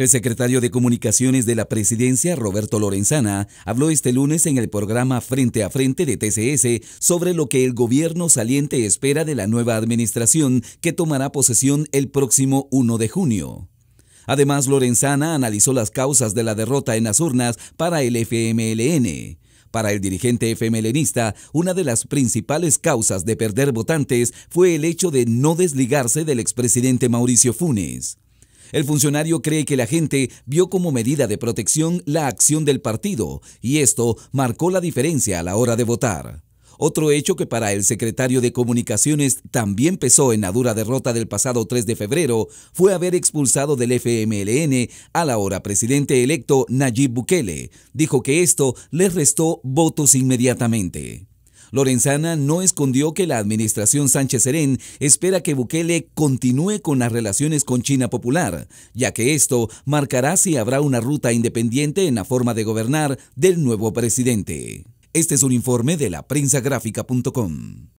El secretario de Comunicaciones de la Presidencia, Roberto Lorenzana, habló este lunes en el programa Frente a Frente de TCS sobre lo que el gobierno saliente espera de la nueva administración que tomará posesión el próximo 1 de junio. Además, Lorenzana analizó las causas de la derrota en las urnas para el FMLN. Para el dirigente FMLNista, una de las principales causas de perder votantes fue el hecho de no desligarse del expresidente Mauricio Funes. El funcionario cree que la gente vio como medida de protección la acción del partido y esto marcó la diferencia a la hora de votar. Otro hecho que para el secretario de Comunicaciones también pesó en la dura derrota del pasado 3 de febrero fue haber expulsado del FMLN al ahora presidente electo Nayib Bukele. Dijo que esto le restó votos inmediatamente. Lorenzana no escondió que la administración Sánchez Serén espera que Bukele continúe con las relaciones con China Popular, ya que esto marcará si habrá una ruta independiente en la forma de gobernar del nuevo presidente. Este es un informe de la